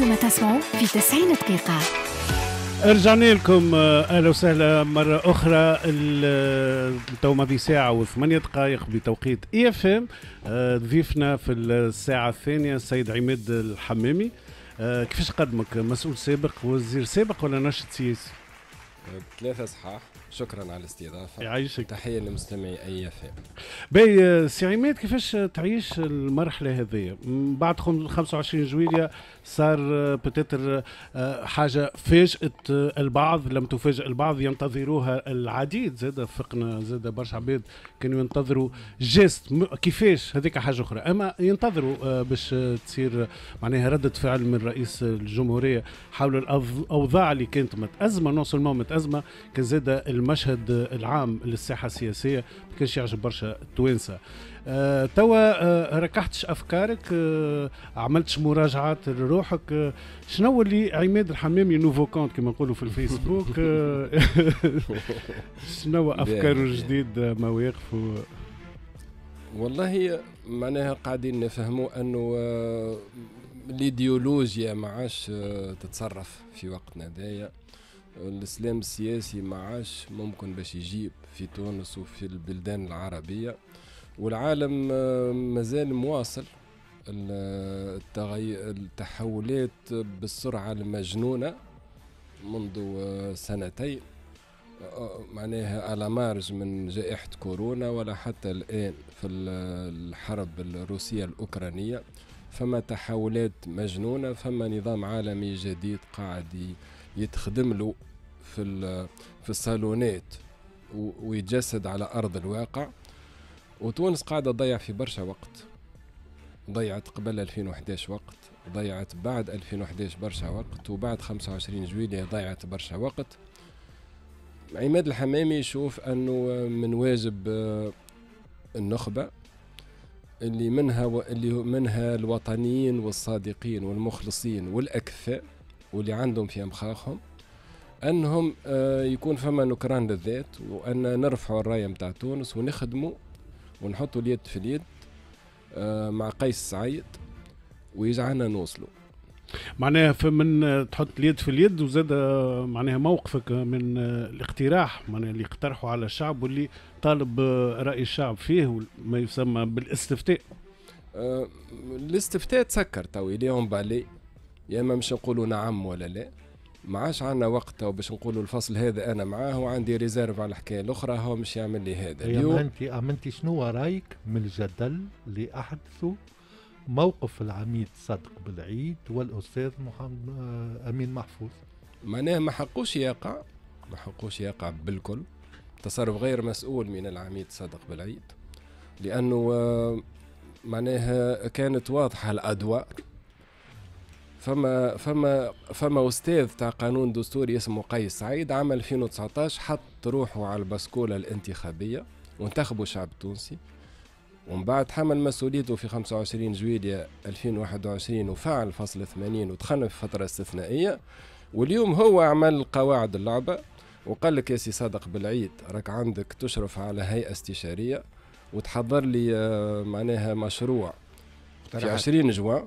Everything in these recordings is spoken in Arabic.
انتم ما تسمعوا في 90 دقيقة رجعنا لكم آه، اهلا وسهلا مره اخرى آه، تو ما ساعة وثمانية دقائق بتوقيت اي اف ام آه، ضيفنا في الساعه الثانيه السيد عماد الحمامي كيفاش قدمك مسؤول سابق وزير سابق ولا ناشط سياسي؟ ثلاثة صحاح شكرا على الاستضافة يعيشك تحية لمستمعي أي اف ام باهي سي عماد كيفاش تعيش المرحلة هذه بعد 25 جويلية صار بتتر آه، حاجة فاجئت البعض لم تفاجئ البعض ينتظروها العديد زاد فقنا زاد برشا عباد كانوا ينتظروا جيست كيفاش هذيك حاجة أخرى أما ينتظروا آه، باش تصير معناها ردة فعل من رئيس الجمهورية حول الأوضاع اللي كانت متأزمة نون سولمون متأزمة كان زاد المشهد العام للساحة السياسية ما كانش يعجب برشا التوانسة آه توا آه ركحتش افكارك آه عملتش مراجعات لروحك آه، شنو اللي عماد الحمامي نوفو كونت كما نقولوا في الفيسبوك آه، شنو افكاره الجديد آه، مواقفه والله معناها قاعدين نفهموا انه الايديولوجيا ما عادش تتصرف في وقتنا هذايا الاسلام السياسي ما عادش ممكن باش يجيب في تونس وفي البلدان العربيه والعالم آه، مازال مواصل التحولات بالسرعة المجنونة منذ آه، سنتين آه، معناها على مارج من جائحة كورونا ولا حتى الآن في الحرب الروسية الأوكرانية فما تحولات مجنونة فما نظام عالمي جديد قاعد يتخدم له في, في الصالونات ويتجسد على أرض الواقع وتونس قاعدة تضيع في برشا وقت ضيعت قبل 2011 وقت ضيعت بعد 2011 برشا وقت وبعد 25 جويلية ضيعت برشا وقت عماد الحمامي يشوف أنه من واجب آه، النخبة اللي منها و... اللي منها الوطنيين والصادقين والمخلصين والأكفاء واللي عندهم في أمخاخهم أنهم آه، يكون فما نكران للذات وأن نرفعوا الراية متاع تونس ونخدموا ونحطوا اليد في اليد آه، مع قيس سعيد ويجعلنا نوصلوا معناها فمن تحط اليد في اليد وزاد آه، معناها موقفك من آه، الاقتراح معناها اللي اقترحوا على الشعب واللي طالب راي الشعب فيه ما يسمى بالاستفتاء أه الاستفتاء تسكر تو اليوم بالي يا اما مش نقولوا نعم ولا لا ما عادش عندنا وقت باش نقولوا الفصل هذا انا معاه وعندي ريزيرف على الحكايه الاخرى هو مش يعمل لي هذا اليوم انت امنتي شنو رايك من الجدل اللي احدثه موقف العميد صدق بالعيد والاستاذ محمد آه، امين محفوظ معناها ما حقوش يقع ما حقوش يقع بالكل تصرف غير مسؤول من العميد صدق بالعيد لانه آه، معناها كانت واضحه الادوار فما فما فما استاذ تاع قانون دستوري اسمه قيس سعيد عام 2019 حط روحه على البسكوله الانتخابيه وانتخبوا شعب تونسي ومن بعد حمل مسؤوليته في 25 جويلية 2021 وفعل فصل 80 ودخلنا في فترة استثنائية واليوم هو عمل قواعد اللعبة وقال لك يا سي صادق بالعيد راك عندك تشرف على هيئة استشارية وتحضر لي آه، معناها مشروع في 20 جوان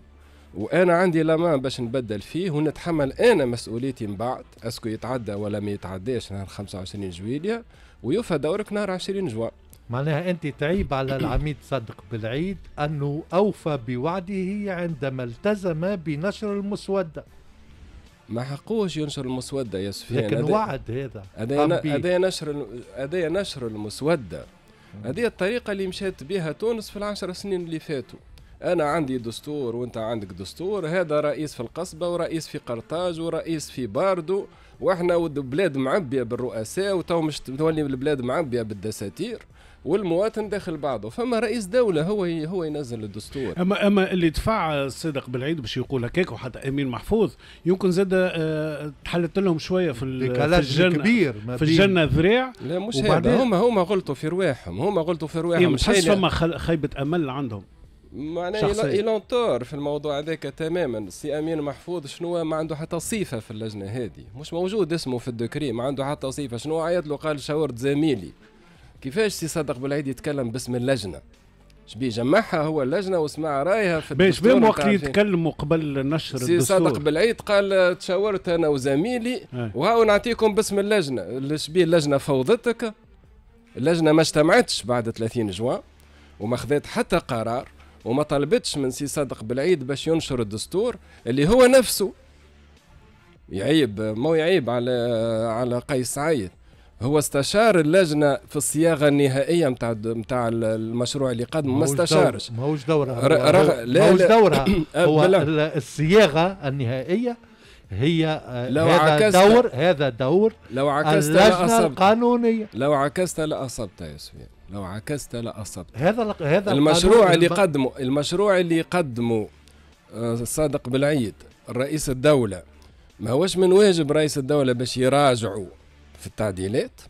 وانا عندي لمان باش نبدل فيه ونتحمل انا مسؤوليتي من بعد اسكو يتعدى ولا ما يتعداش نهار 25 جويليا ويوفى دورك نهار 20 جوان معناها انت تعيب على العميد صدق بالعيد انه اوفى بوعده عندما التزم بنشر المسوده ما حقوش ينشر المسوده يا سفيان لكن أدي وعد هذا هذا نشر هذا نشر المسوده هذه الطريقه اللي مشات بها تونس في العشر سنين اللي فاتوا انا عندي دستور وانت عندك دستور هذا رئيس في القصبه ورئيس في قرطاج ورئيس في باردو واحنا بلاد معبيه بالرؤساء وتو مش تولي البلاد معبيه بالدساتير والمواطن داخل بعضه فما رئيس دولة هو هو ينزل الدستور أما أما اللي دفع صدق بالعيد باش يقول هكاك وحتى أمين محفوظ يمكن زاد آه، تحلت لهم شوية في, في الجنة كبير في الجنة ذراع لا مش هذا هما هما غلطوا في رواحهم هما غلطوا في رواحهم إيه، مش فما خيبة أمل عندهم معناها يلونتور في الموضوع هذاك تماما سي امين محفوظ شنو ما عنده حتى صفه في اللجنه هذه مش موجود اسمه في الدكري ما عنده حتى صفه شنو عيط له قال شاورت زميلي كيفاش سي صادق بالعيد يتكلم باسم اللجنه شبي جمعها هو اللجنه وسمع رايها في باش بهم وقت يتكلموا قبل نشر الدستور سي صادق بالعيد قال تشاورت انا وزميلي إيه. وهاو نعطيكم باسم اللجنه شبي اللجنه فوضتك اللجنه ما اجتمعتش بعد 30 جوان وما خذت حتى قرار وما طلبتش من سي صادق بالعيد باش ينشر الدستور اللي هو نفسه يعيب ما يعيب على على قيس سعيد هو استشار اللجنه في الصياغه النهائيه نتاع نتاع المشروع اللي قدمه ما استشارش ماهوش دورها رغ... لا ماهوش دورها هو الصياغه النهائيه هي آه، لو هذا عكست دور هذا دور لو عكست اللجنه القانونيه لو عكست لاصبت يا سفيان لو عكست لاصبت هذا لق... هذا المشروع اللي الب... قدمه المشروع اللي قدمه آه، صادق بالعيد رئيس الدوله ما هوش من واجب رئيس الدوله باش يراجعوا في التعديلات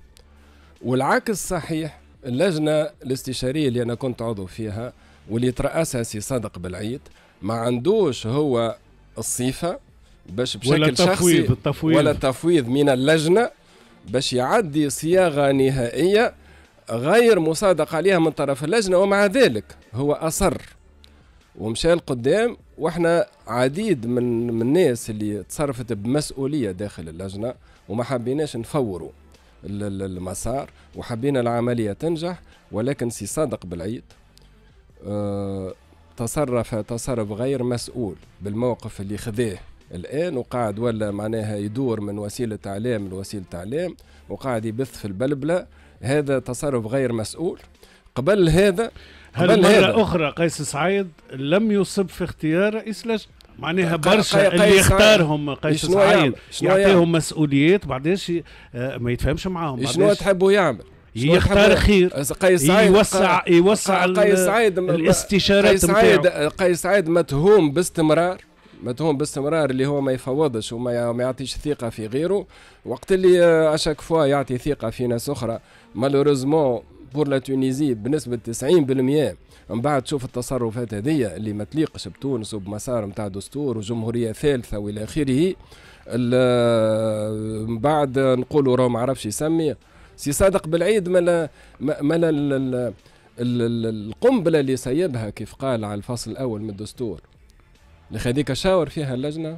والعكس صحيح اللجنه الاستشاريه اللي انا كنت عضو فيها واللي ترأسها سي صادق بالعيد ما عندوش هو الصفه باش بشكل ولا شخصي التفويض. ولا تفويض من اللجنه باش يعدي صياغه نهائيه غير مصادق عليها من طرف اللجنة ومع ذلك هو أصر ومشى لقدام واحنا عديد من من الناس اللي تصرفت بمسؤوليه داخل اللجنه وما حبيناش نفوروا المسار وحبينا العمليه تنجح ولكن سي صادق بالعيد آه، تصرف تصرف غير مسؤول بالموقف اللي خذاه الان وقاعد ولا معناها يدور من وسيله اعلام لوسيله اعلام وقاعد يبث في البلبله هذا تصرف غير مسؤول قبل هذا قبل هل مرة هذا. أخرى قيس سعيد لم يصب في اختيار رئيس لجنة معناها برشا اللي يختارهم قيس سعيد يعطيهم مسؤوليات بعداش آه، ما يتفهمش معاهم شنو تحبوا يعمل يختار خير قيس سعيد يوسع يوسع قيس سعيد الاستشارات قيس سعيد قيس سعيد متهوم باستمرار مدهون باستمرار اللي هو ما يفوضش وما ما يعطيش ثقه في غيره وقت اللي آه، اشاك فوا يعطي ثقه في ناس اخرى مالوريزمون بور لا تونيزي بنسبه 90% من بعد تشوف التصرفات هذيا اللي ما تليقش بتونس وبمسار نتاع دستور وجمهوريه ثالثه والى اخره آه، من بعد نقولوا راه ما عرفش يسمي سي صادق بالعيد ملا ملا القنبله اللي سيبها كيف قال على الفصل الاول من الدستور الاخ هذيك شاور فيها اللجنه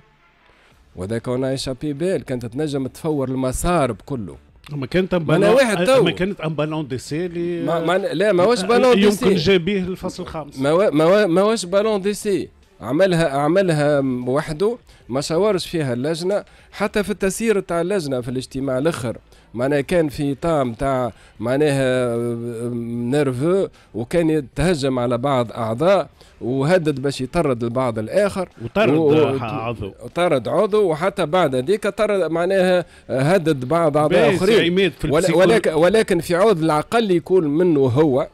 وذاك اون شابي بال كانت تنجم تفور المسار بكله ما كانت انا واحد تو ما كانت ام بالون دي سي ما, ما لا ما واش آه، بالون دي سي يمكن جا به الفصل الخامس ما ما, ما واش بالون دي سي عملها عملها وحده ما شاورش فيها اللجنه حتى في التسيير تاع اللجنه في الاجتماع الاخر معناها كان في طام تاع معناها آه، نيرفو وكان يتهجم على بعض اعضاء وهدد باش يطرد البعض الاخر وطرد و... عضو طرد عضو وحتى بعد هذيك طرد معناها آه، هدد بعض اعضاء اخرين ولكن ولكن في عود العقل يكون منه هو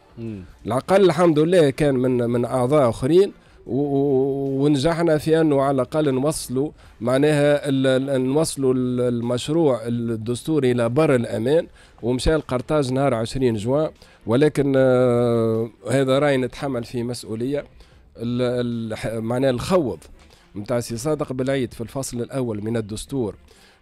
العقل الحمد لله كان من من اعضاء اخرين ونجحنا في انه على الاقل نوصلوا معناها نوصلوا المشروع الدستوري الى بر الامان ومشى لقرطاج نهار 20 جوان ولكن آه، هذا راي نتحمل فيه مسؤوليه معناها الخوض نتاع سي صادق بالعيد في الفصل الاول من الدستور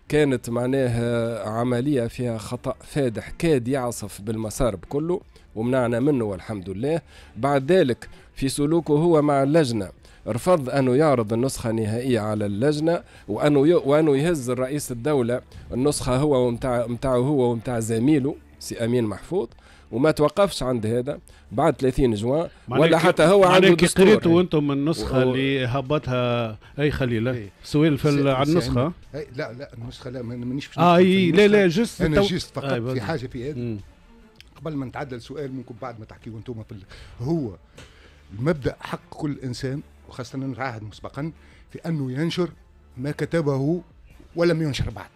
كانت معناها عملية فيها خطأ فادح كاد يعصف بالمسار بكله ومنعنا منه والحمد لله بعد ذلك في سلوكه هو مع اللجنة رفض أنه يعرض النسخة النهائية على اللجنة وأنه, وأنه يهز الرئيس الدولة النسخة هو ومتاع, متاعه هو ومتاع زميله سي أمين محفوظ وما توقفش عند هذا بعد 30 جوان ولا حتى هو عنده دستور قريتوا انتم النسخه و... اللي هبطها اي خليل إيه. سويل في على النسخه اي لا لا النسخه لا مانيش اه اي لا لا جست انا جست فقط آه، في حاجه في هذا قبل ما نتعدل سؤال ممكن بعد ما تحكيوا انتم في هو المبدا حق كل انسان وخاصه نتعاهد مسبقا في انه ينشر ما كتبه ولم ينشر بعد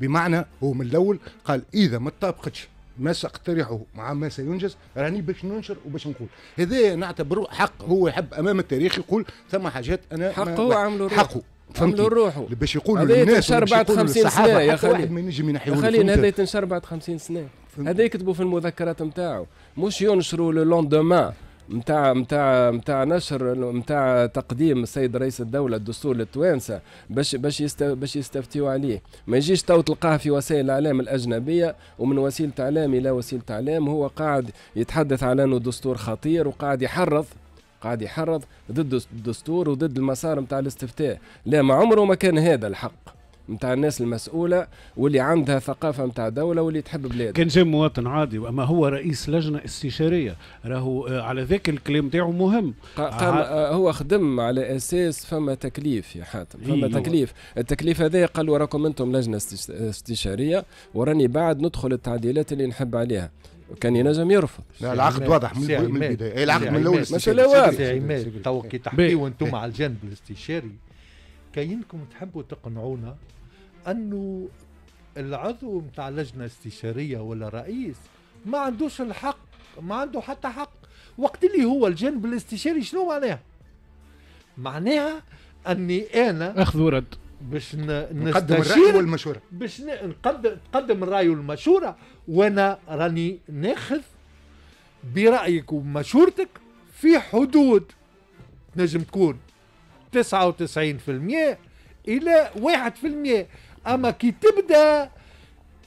بمعنى هو من الاول قال اذا ما تطابقتش ما ساقترحه مع ما سينجز راني باش ننشر وباش نقول هذا نعتبره حق هو يحب امام التاريخ يقول ثم حاجات انا حقه عملوا حقه فهمت روحه باش يقولوا للناس تنشر بعد 50 سنه يا خلي ما ينجم ينحيوا خلينا هذا يتنشر بعد 50 سنه هذا يكتبوا في المذكرات نتاعو مش ينشروا لو لوندومان نتاع نتاع نتاع نشر نتاع تقديم السيد رئيس الدوله الدستور للتوانسه باش باش باش يستفتيوا عليه ما يجيش تو تلقاه في وسائل الاعلام الاجنبيه ومن وسيله اعلام الى وسيله اعلام هو قاعد يتحدث على انه الدستور خطير وقاعد يحرض قاعد يحرض ضد الدستور وضد المسار نتاع الاستفتاء لا ما عمره ما كان هذا الحق نتاع الناس المسؤوله واللي عندها ثقافه نتاع دوله واللي تحب بلادها كان جاي مواطن عادي اما هو رئيس لجنه استشاريه راهو آه، على ذاك الكلام نتاعو مهم قام ع... آه، آه، هو خدم على اساس فما تكليف يا حاتم فما أيوة. تكليف هو. التكليف هذا قال راكم انتم لجنه استشاريه وراني بعد ندخل التعديلات اللي نحب عليها كان ينجم يرفض لا العقد واضح من, البدايه إيه، العقد من الاول مش واضح تو كي تحكيو انتم على الجانب الاستشاري كاينكم تحبوا تقنعونا انه العضو نتاع لجنه استشاريه ولا رئيس ما عندوش الحق ما عنده حتى حق وقت اللي هو الجانب الاستشاري شنو معناها؟ معناها اني انا اخذ ورد باش نقدم الراي والمشوره باش نقدم تقدم الراي والمشوره وانا راني ناخذ برايك ومشورتك في حدود نجم تكون 99% الى 1% اما كي تبدا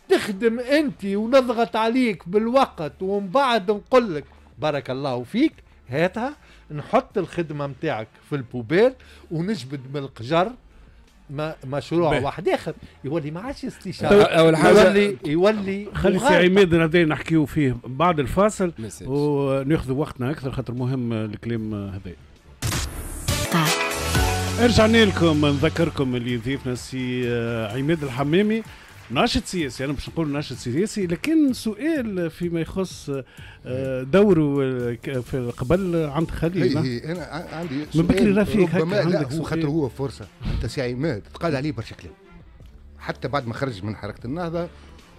تخدم انت ونضغط عليك بالوقت ومن بعد نقول لك بارك الله فيك هاتها نحط الخدمه نتاعك في البوبيل ونجبد من القجر ما مشروع واحد اخر يولي ما عادش استشاره اول حاجه يولي يولي خلي سي عماد غادي نحكيو فيه بعد الفاصل وناخذ وقتنا اكثر خاطر مهم الكلام هذا طيب. رجعنا لكم نذكركم اللي ضيفنا سي آه، عماد الحمامي ناشط سياسي انا باش نقول ناشط سياسي لكن سؤال فيما يخص آه، دوره آه، في قبل عند خليل اي انا عندي سؤال من بكري رفيق ربما لا هو خاطر هو فرصه انت سي عماد تقال عليه برشا كلام حتى بعد ما خرج من حركه النهضه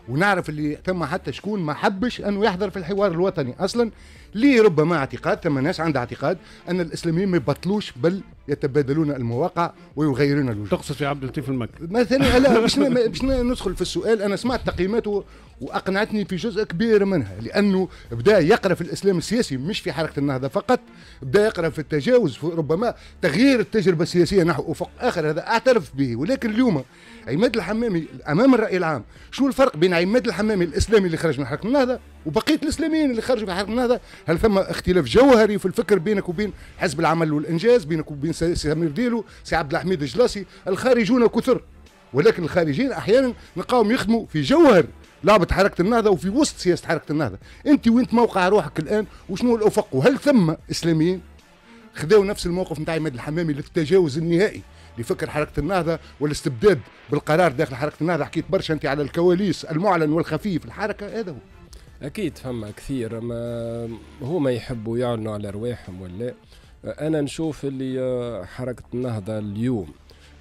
ونعرف اللي ثم حتى شكون ما حبش انه يحضر في الحوار الوطني اصلا ليه ربما اعتقاد ثم ناس عندها اعتقاد ان الاسلاميين ما يبطلوش بال يتبادلون المواقع ويغيرون الوجوه تقصد في عبد اللطيف المكي مثلا لا باش باش ندخل في السؤال انا سمعت تقييماته واقنعتني في جزء كبير منها لانه بدا يقرا في الاسلام السياسي مش في حركه النهضه فقط بدا يقرا في التجاوز في ربما تغيير التجربه السياسيه نحو افق اخر هذا اعترف به ولكن اليوم عماد الحمامي امام الراي العام شو الفرق بين عماد الحمامي الاسلامي اللي خرج من حركه النهضه وبقيه الاسلاميين اللي خرجوا في حرب النهضه هل ثم اختلاف جوهري في الفكر بينك وبين حزب العمل والانجاز بينك وبين سمير ديلو سي عبد الحميد الجلاصي الخارجون كثر ولكن الخارجين احيانا نلقاهم يخدموا في جوهر لعبة حركة النهضة وفي وسط سياسة حركة النهضة أنت وين موقع روحك الآن وشنو الأفق وهل ثم إسلاميين خذوا نفس الموقف نتاع عماد الحمامي للتجاوز النهائي لفكر حركه النهضه والاستبداد بالقرار داخل حركه النهضه حكيت برشا انت على الكواليس المعلن والخفي في الحركه هذا هو اكيد فما كثير ما هما يحبوا يعلنوا على رواحهم ولا انا نشوف اللي آه، حركه النهضه اليوم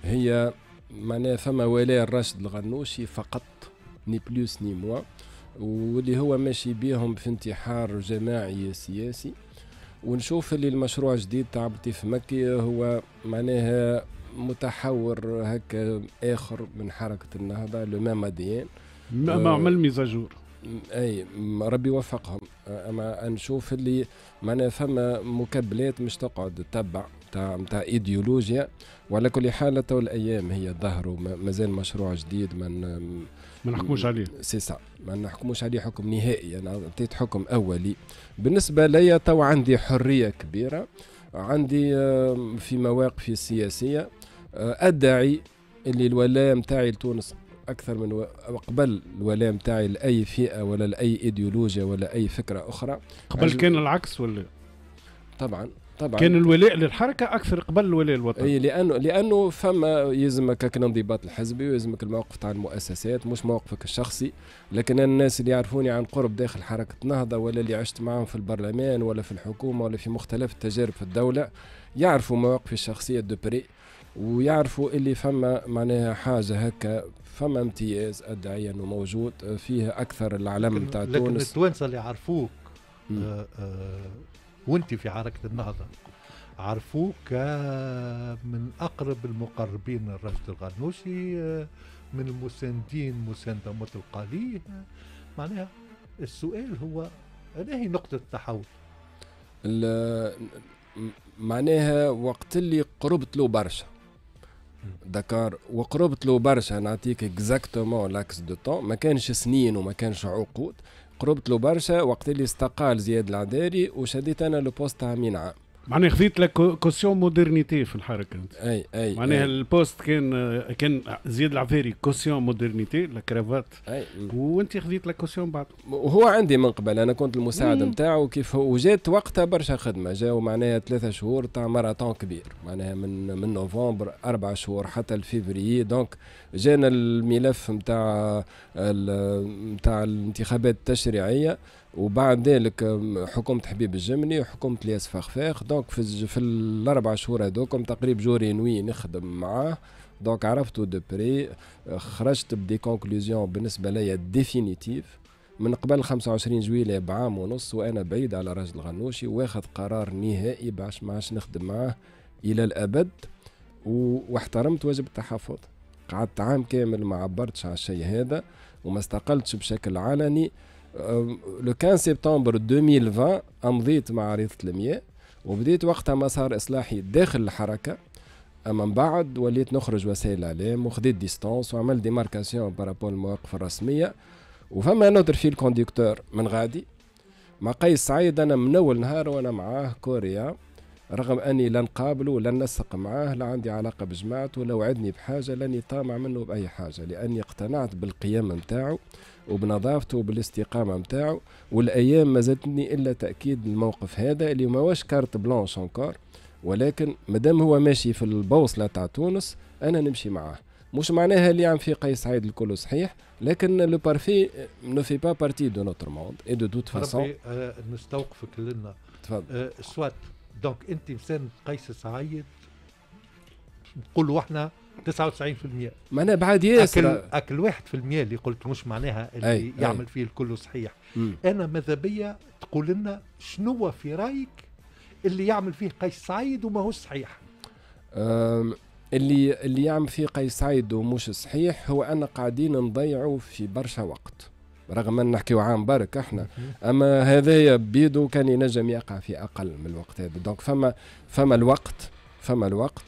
هي معناها فما ولاء الراشد الغنوشي فقط ني بلوس ني موا واللي هو ماشي بيهم في انتحار جماعي سياسي ونشوف اللي المشروع الجديد تاع بطيف مكي هو معناها متحور هكا اخر من حركه النهضه لو ميم اديان عمل ميزاجور اي ربي يوفقهم اما نشوف اللي معنا فما مكبلات مش تقعد تتبع تاع تاع ايديولوجيا وعلى كل حال تو الايام هي الظهر ومازال مشروع جديد من ما نحكموش عليه سي سا ما نحكموش عليه حكم نهائي انا اعطيت حكم اولي بالنسبه لي تو عندي حريه كبيره عندي في مواقفي السياسيه آه، ادعي اللي الولاء نتاعي لتونس اكثر من و... قبل الولاء نتاعي لاي فئه ولا لاي ايديولوجيا ولا اي فكره اخرى قبل عجل... كان العكس ولا طبعا طبعا كان الولاء للحركه اكثر قبل الولاء للوطن اي لانه لانه فما يلزمك الانضباط الحزبي ويلزمك الموقف تاع المؤسسات مش موقفك الشخصي لكن الناس اللي يعرفوني عن قرب داخل حركه نهضه ولا اللي عشت معاهم في البرلمان ولا في الحكومه ولا في مختلف التجارب في الدوله يعرفوا مواقفي الشخصيه دو بري ويعرفوا اللي فما معناها حاجه هكا فما امتياز أدعي أنه موجود آه، فيه اكثر العلم بتاع تونس لكن التوانسه اللي عرفوك آه آه وانت في حركه النهضه عرفوك آه، من اقرب المقربين لراشد الغنوشي آه، من المساندين مسانده متلقالية ليه معناها السؤال هو ما هي نقطه التحول؟ معناها وقت اللي قربت له برشا دكار وقربت له برشا نعطيك اكزاكتومون لاكس دو طون ما كانش سنين وما كانش عقود قربت له برشا وقت اللي استقال زياد العداري وشديت انا لو بوست تاع مين عام معناها خذيت لك كوسيون مودرنيتي في الحركه انت اي اي معناها البوست كان كان زياد العفيري كوسيون مودرنيتي الكرافات اي وانت خذيت لك كوسيون بعد وهو عندي من قبل انا كنت المساعد نتاعو كيف هو وجات وقتها برشا خدمه جاو معناها ثلاثة شهور تاع ماراثون كبير معناها من من نوفمبر اربع شهور حتى لفيفري دونك جانا الملف نتاع نتاع الانتخابات التشريعيه وبعد ذلك حكومة حبيب الجمني وحكومة الياس فخفاخ دونك في, في الأربع شهور هذوكم تقريب جوري نوي نخدم معاه دونك عرفت دو بري خرجت بدي كونكلوزيون بالنسبة ليا ديفينيتيف من قبل 25 جويلية بعام ونص وأنا بعيد على راجل غنوشي واخذ قرار نهائي باش ما عادش نخدم معاه إلى الأبد واحترمت واجب التحفظ قعدت عام كامل ما عبرتش على الشيء هذا وما استقلتش بشكل علني لو 15 سبتمبر 2020 امضيت مع عريضه المياه وبديت وقتها مسار اصلاحي داخل الحركه اما من بعد وليت نخرج وسائل الاعلام وخديت ديستونس وعملت ديماركاسيون بارابول المواقف الرسميه وفما نوتر في الكونديكتور من غادي مع قيس سعيد انا من اول نهار وانا معاه كوريا رغم اني لا نقابله ولا نسق معاه لا عندي علاقه بجماعته ولا وعدني بحاجه لاني طامع منه باي حاجه لاني اقتنعت بالقيم نتاعو وبنظافته وبالاستقامه نتاعو والايام ما زادتني الا تاكيد الموقف هذا اللي ما واش كارت بلانش انكار ولكن مادام هو ماشي في البوصله تاع تونس انا نمشي معاه مش معناها اللي عم في قيس سعيد الكل صحيح لكن لو بارفي نو في با بارتي دو نوتر موند اي دو توت فاسون نستوقفك لنا تفضل آه سوات دونك انت انسان قيس سعيد نقولوا احنا 99% معناها بعد ياسر اكل اكل واحد في المية اللي قلت مش معناها اللي أي. يعمل أي. فيه الكل صحيح مم. انا ماذا بيا تقول لنا شنو في رايك اللي يعمل فيه قيس سعيد وماهوش صحيح اللي اللي يعمل فيه قيس سعيد ومش صحيح هو انا قاعدين نضيعوا في برشا وقت رغم ان نحكيو عام برك احنا اما هذايا بيدو كان ينجم يقع في اقل من الوقت هذا دونك فما فما الوقت فما الوقت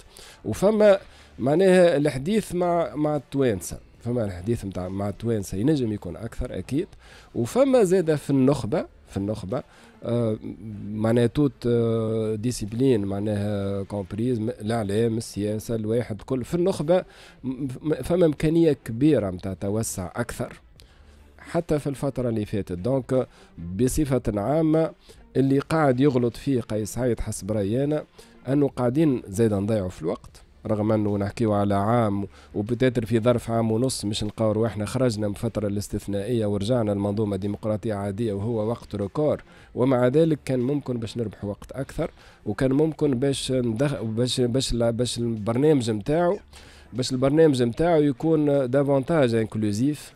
وفما معناها الحديث مع مع التوانسه فما الحديث نتاع مع التوانسه ينجم يكون اكثر اكيد وفما زاده في النخبه في النخبه آه، معناها توت ديسيبلين آه، معناها كومبريز الاعلام السياسه الواحد كل في النخبه فما امكانيه كبيره نتاع توسع اكثر حتى في الفتره اللي فاتت دونك بصفه عامه اللي قاعد يغلط فيه قيس سعيد حسب رايي انا انه قاعدين زايد نضيعوا في الوقت رغم انه نحكيو على عام وبتاتر في ظرف عام ونص مش نلقاو احنا خرجنا من فترة الاستثنائيه ورجعنا لمنظومه ديمقراطيه عاديه وهو وقت ريكور ومع ذلك كان ممكن باش نربح وقت اكثر وكان ممكن باش ندخ... باش باش باش البرنامج نتاعو باش البرنامج نتاعو يكون دافونتاج انكلوزيف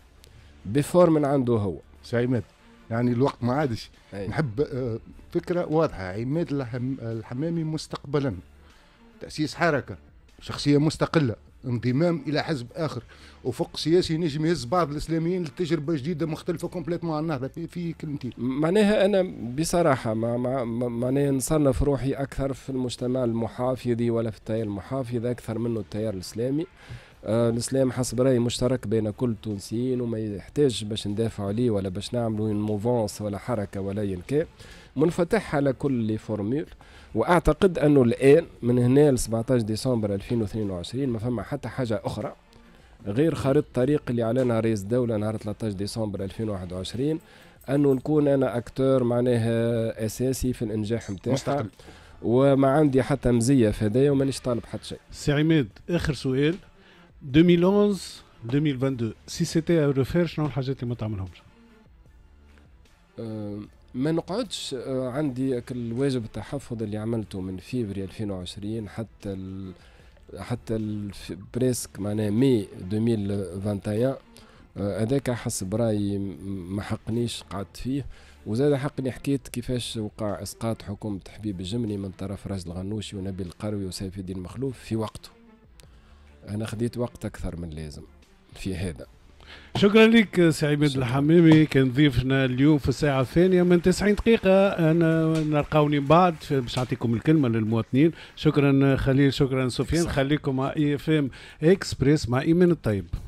بفور من عنده هو سعيمات يعني الوقت ما عادش أي. نحب آه، فكره واضحه عماد الحمامي مستقبلا تاسيس حركه شخصيه مستقله انضمام الى حزب اخر وفوق سياسي نجم يهز بعض الاسلاميين لتجربه جديده مختلفه كومبليتمون عن النهضه في كلمتين معناها انا بصراحه ما ما معناها نصنف روحي اكثر في المجتمع المحافظي ولا في التيار المحافظ اكثر منه التيار الاسلامي آه الاسلام حسب رايي مشترك بين كل التونسيين وما يحتاج باش ندافع عليه ولا باش نعملوا موفونس ولا حركه ولا ينكا منفتح على كل لي فورمول واعتقد انه الان من هنا ل 17 ديسمبر 2022 ما فما حتى حاجه اخرى غير خريطه الطريق اللي اعلنها رئيس الدوله نهار 13 ديسمبر 2021 انه نكون انا اكتور معناها اساسي في الانجاح نتاعها وما عندي حتى مزيه في هذايا ومانيش طالب حتى شيء. سي عماد اخر سؤال 2011 2022 سي سيتي ريفير شنو الحاجات اللي ما تعملهمش؟ ما نقعدش آه، عندي الواجب التحفظ اللي عملته من فيفري 2020 حتى ال... حتى ال... بريسك معناها مي 2021 آه، هذاك حس براي ما حقنيش قعدت فيه وزاد حقني حكيت كيفاش وقع اسقاط حكومه حبيب الجمني من طرف راجل الغنوشي ونبي القروي وسيف الدين مخلوف في وقته انا خديت وقت اكثر من اللازم في هذا شكرا لك سي عماد الحمامي كان ضيفنا اليوم في الساعة الثانية من 90 دقيقة أنا نلقاوني بعد باش نعطيكم الكلمة للمواطنين شكرا خليل شكرا سفيان خليكم مع اي اف ام اكسبريس مع إيمان الطيب